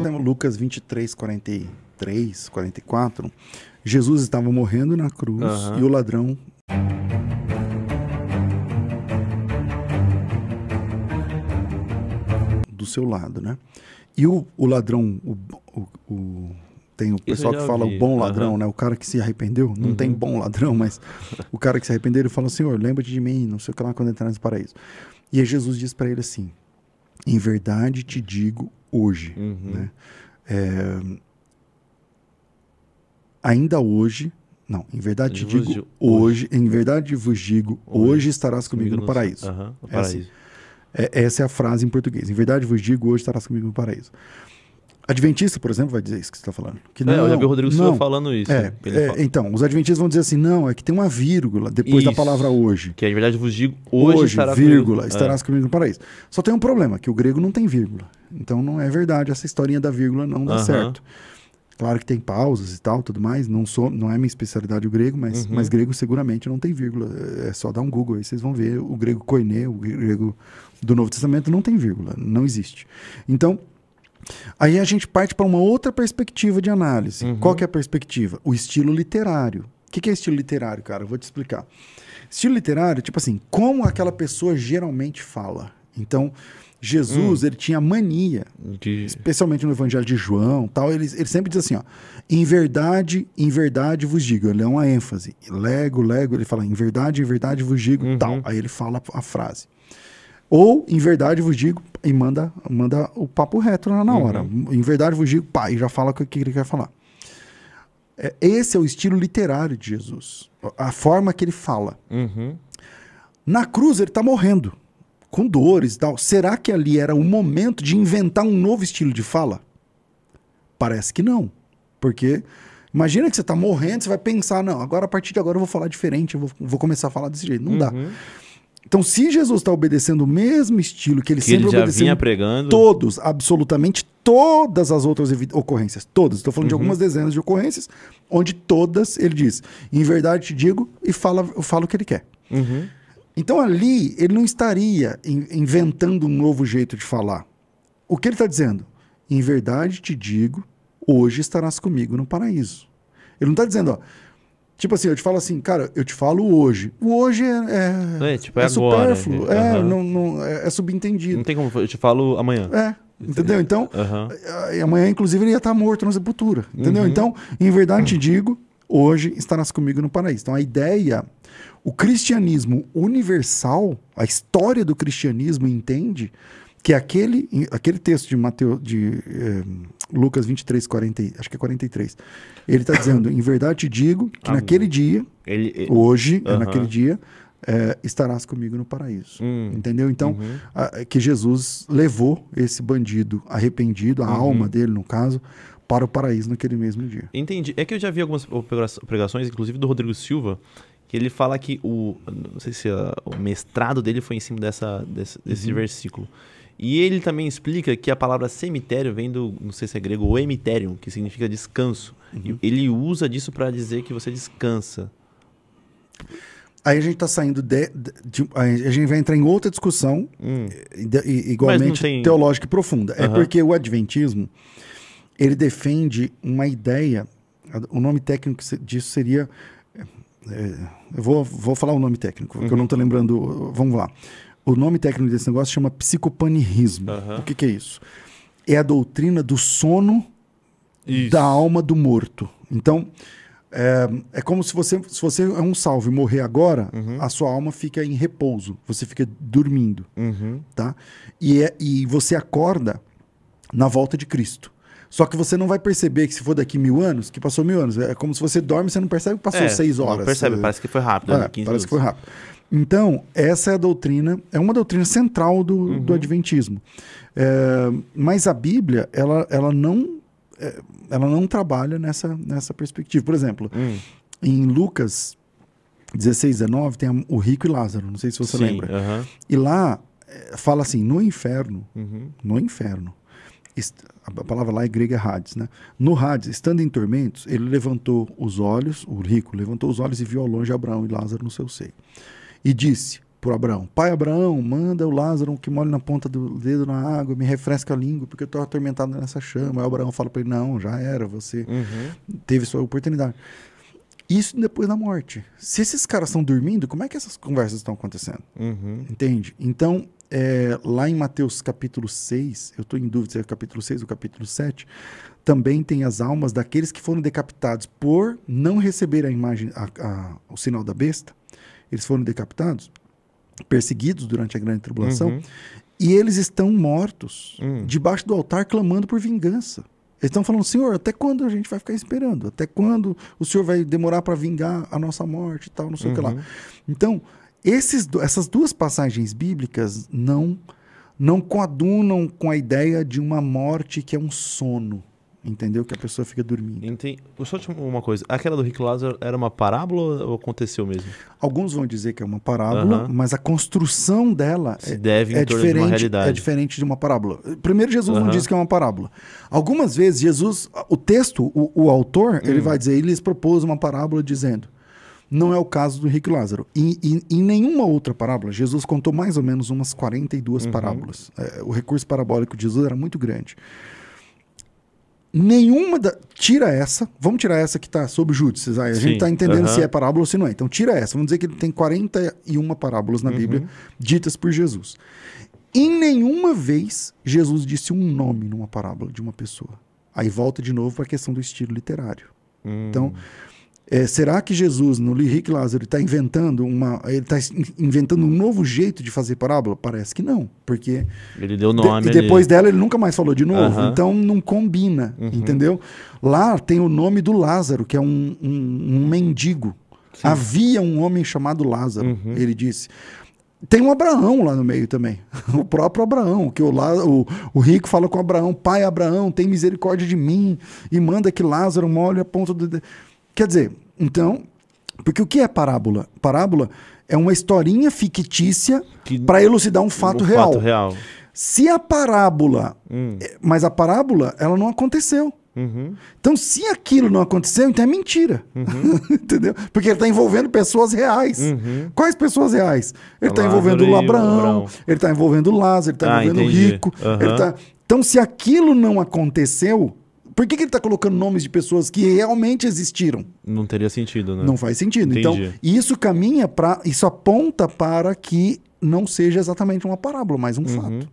Então, Lucas 23, 43, 44. Jesus estava morrendo na cruz uhum. e o ladrão. Do seu lado, né? E o, o ladrão, o, o, o tem o pessoal que fala o bom ladrão, uhum. né? O cara que se arrependeu. Não uhum. tem bom ladrão, mas o cara que se arrependeu, ele fala, Senhor, lembra-te de mim, não sei o que lá, quando entrar no paraíso. E aí Jesus diz para ele assim, em verdade te digo hoje, uhum. né? É, ainda hoje, não, em verdade te digo hoje, hoje, em verdade vos digo, hoje, hoje estarás comigo, no paraíso. Uhum, no é assim. paraíso. é, essa é a frase em português. Em verdade vos digo, hoje estarás comigo no paraíso. Adventista, por exemplo, vai dizer isso que você está falando. Que não, é, eu já vi o Rodrigo Silva falando isso. É, né, é, fala. Então, os adventistas vão dizer assim: não, é que tem uma vírgula depois isso, da palavra hoje. Que é, de verdade, eu vos digo hoje, hoje vírgula, comigo. É. estarás comigo no paraíso. Só tem um problema, que o grego não tem vírgula. Então não é verdade, essa historinha da vírgula não dá uh -huh. certo. Claro que tem pausas e tal, tudo mais. Não sou, não é minha especialidade o grego, mas, uhum. mas grego seguramente não tem vírgula. É, é só dar um Google aí, vocês vão ver. O grego koiné, o grego do Novo Testamento não tem vírgula, não existe. Então, Aí a gente parte para uma outra perspectiva de análise. Uhum. Qual que é a perspectiva? O estilo literário. O que, que, é estilo literário, cara? Eu vou te explicar. Estilo literário, tipo assim, como aquela pessoa geralmente fala. Então, Jesus, hum. ele tinha mania, de... especialmente no Evangelho de João, tal, ele, ele sempre diz assim, ó, em verdade, em verdade vos digo, ele é uma ênfase, lego, lego, ele fala, em verdade, em verdade vos digo, uhum. tal, aí ele fala a frase. Ou, em verdade, vos digo, e manda, manda o papo reto na uhum. hora. Uhum. Em verdade, vos digo, pá, e já fala o que ele quer falar. É, esse é o estilo literário de Jesus. A forma que ele fala. Uhum. Na cruz, ele está morrendo, com dores e tal. Será que ali era o momento de inventar um novo estilo de fala? Parece que não. Porque Imagina que você está morrendo, você vai pensar, não, agora a partir de agora eu vou falar diferente, eu vou, vou começar a falar desse jeito. Não uhum. dá. Então, se Jesus está obedecendo o mesmo estilo que ele que sempre ele já obedeceu vinha pregando, todos, absolutamente todas as outras ocorrências, todas. Estou falando uhum. de algumas dezenas de ocorrências, onde todas ele diz: "Em verdade te digo" e fala, falo o que ele quer. Uhum. Então ali ele não estaria inventando um novo jeito de falar. O que ele está dizendo? Em verdade te digo, hoje estarás comigo no paraíso. Ele não está dizendo, ó Tipo assim, eu te falo assim, cara, eu te falo hoje. O hoje é. É, é, tipo, é, é agora, né? supérfluo. Uhum. É, não, não, é, é, subentendido. Não tem como. Eu te falo amanhã. É. Entendeu? Então, uhum. amanhã, inclusive, ele ia estar morto na sepultura. Entendeu? Uhum. Então, em verdade, te digo, hoje estarás comigo no paraíso. Então, a ideia, o cristianismo universal, a história do cristianismo entende que aquele, aquele texto de, Mateus de eh, Lucas 23, 40, acho que é 43, ele está dizendo, em verdade te digo que ah, naquele dia, ele, ele... hoje, é naquele dia, eh, estarás comigo no paraíso. Hum, Entendeu? Então, uhum. a, é que Jesus levou esse bandido arrependido, a uhum. alma dele, no caso, para o paraíso naquele mesmo dia. Entendi. É que eu já vi algumas pregações, inclusive do Rodrigo Silva, que ele fala que o. Não sei se a, o mestrado dele foi em cima dessa, desse, desse uhum. versículo. E ele também explica que a palavra cemitério vem do, não sei se é grego, ou emitério, que significa descanso. Uhum. ele usa disso para dizer que você descansa. Aí a gente está saindo de, de, de, A gente vai entrar em outra discussão, hum. igualmente tem... teológica e profunda. Uhum. É porque o Adventismo ele defende uma ideia. O nome técnico disso seria. É, eu vou, vou falar o nome técnico, porque uhum. eu não estou uhum. lembrando. Vamos lá. O nome técnico desse negócio chama psicopanirismo. Uhum. O que, que, é isso? É a doutrina do sono isso. da alma do morto. Então, é, é, como se você, se você é um salvo e morrer agora, uhum. a sua alma fica em repouso, você fica dormindo, uhum. tá? E, é, e você acorda na volta de Cristo. Só que você não vai perceber que se for daqui mil anos, que passou mil anos. É como se você dorme e você não percebe que passou é, seis horas. Não percebe, é. parece que foi rápido. Né? É, parece minutos. que foi rápido. Então, essa é a doutrina, é uma doutrina central do, uhum. do Adventismo. É, mas a Bíblia, ela, ela, não, é, ela não trabalha nessa, nessa perspectiva. Por exemplo, uhum. em Lucas 16, 19, tem o rico e Lázaro, não sei se você Sim, lembra. Uhum. E lá é, fala assim: no inferno, uhum. no inferno, a palavra lá é grega Hades, né? No Hades, estando em tormentos, ele levantou os olhos, o rico levantou os olhos e viu ao longe Abraão e Lázaro no seu seio e disse por Abraão: Pai Abraão, manda o Lázaro que molhe na ponta do dedo na água, me refresca a língua, porque eu estou atormentado nessa chama. Aí Abraão fala para ele: Não, já era, você uhum. teve sua oportunidade. Isso depois da morte. Se esses caras estão dormindo, como é que essas conversas estão acontecendo? Uhum. Entende? Então, é, lá em Mateus capítulo 6, eu estou em dúvida se é capítulo 6 ou capítulo 7, também tem as almas daqueles que foram decapitados por não receber a imagem, a, a, o sinal da besta eles foram decapitados, perseguidos durante a grande tribulação, uhum. e eles estão mortos uhum. debaixo do altar clamando por vingança. Eles estão falando, Senhor, até quando a gente vai ficar esperando? Até quando o Senhor vai demorar para vingar a nossa morte e tal, não sei o que lá. Uhum. Então, esses, essas duas passagens bíblicas não não coadunam com a ideia de uma morte que é um sono. Entendeu? Que a pessoa fica dormindo. Entendi. Só uma coisa. Aquela do Rick Lázaro era uma parábola ou aconteceu mesmo? Alguns vão dizer que é uma parábola, mas a construção dela Se é, deve é diferente, de é diferente de uma parábola. Primeiro, Jesus não diz que é uma parábola. Algumas vezes, Jesus, o texto, o, o autor, hum. ele vai dizer, ele lhes propôs uma parábola dizendo. Não é o caso do rico Lázaro. E, em nenhuma outra parábola, Jesus contou mais ou menos umas 42 uhum. parábolas. É, o recurso parabólico de Jesus era muito grande. Nenhuma da. Tira essa. Vamos tirar essa que está sob júdices. a gente está entendendo se é parábola ou se não é. Então tira essa. Vamos dizer que tem 41 parábolas na uhum. Bíblia ditas por Jesus. Em nenhuma vez Jesus disse um nome numa parábola de uma pessoa. Aí volta de novo para a questão do estilo literário. Hum. Então, é, será que Jesus, no Rick Lázaro, está inventando uma. Ele está inventando um novo jeito de fazer parábola? Parece que não, porque. Ele deu nome. De, e depois dela ele nunca mais falou de novo. Uhum. Então não combina, uhum. entendeu? Lá tem o nome do Lázaro, que é um, um, um mendigo. Sim. Havia um homem chamado Lázaro, uhum. ele disse. Tem um Abraão lá no meio também. O próprio Abraão, que o, o, o, rico fala com Abraão: Pai Abraão, tem misericórdia de mim, e manda que Lázaro molhe a ponta do. Quer dizer, então, porque o que é parábola? Parábola é uma historinha fictícia para elucidar um fato um real. Fato real. Se a parábola. Hum. É, mas a parábola, ela não aconteceu. Uhum. Então, se aquilo não aconteceu, então é mentira. Uhum. Entendeu? Porque ele está envolvendo pessoas reais. Uhum. Quais pessoas reais? Ele está envolvendo o Abraão, ele está envolvendo o Lázaro, ele está ah, envolvendo o rico. Ele tá... Então, se aquilo não aconteceu, por que, que ele está colocando nomes de pessoas que realmente existiram? Não teria sentido, né? Não faz sentido. Então, Entendi. Então, isso caminha para. Isso aponta para que não seja exatamente uma parábola, mas um uhum. fato.